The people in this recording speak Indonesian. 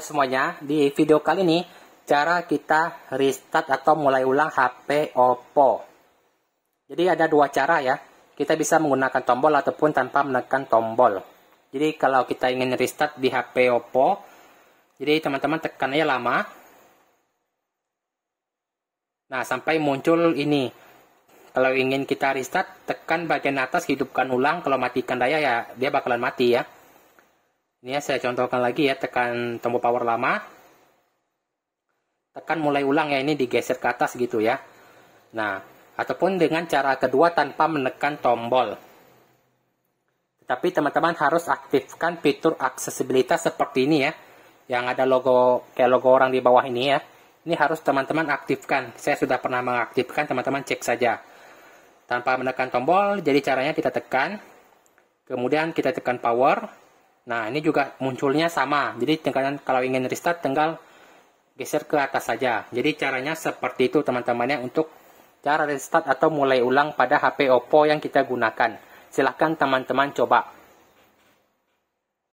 semuanya di video kali ini cara kita restart atau mulai ulang HP Oppo jadi ada dua cara ya kita bisa menggunakan tombol ataupun tanpa menekan tombol jadi kalau kita ingin restart di HP Oppo jadi teman-teman tekan aja lama nah sampai muncul ini kalau ingin kita restart tekan bagian atas hidupkan ulang kalau matikan daya ya dia bakalan mati ya ini ya saya contohkan lagi ya, tekan tombol power lama. Tekan mulai ulang ya, ini digeser ke atas gitu ya. Nah, ataupun dengan cara kedua tanpa menekan tombol. Tetapi teman-teman harus aktifkan fitur aksesibilitas seperti ini ya, yang ada logo kayak logo orang di bawah ini ya. Ini harus teman-teman aktifkan. Saya sudah pernah mengaktifkan, teman-teman cek saja. Tanpa menekan tombol, jadi caranya kita tekan, kemudian kita tekan power, Nah, ini juga munculnya sama. Jadi tingkatan kalau ingin restart tinggal geser ke atas saja. Jadi caranya seperti itu teman-temannya untuk cara restart atau mulai ulang pada HP Oppo yang kita gunakan. Silahkan teman-teman coba.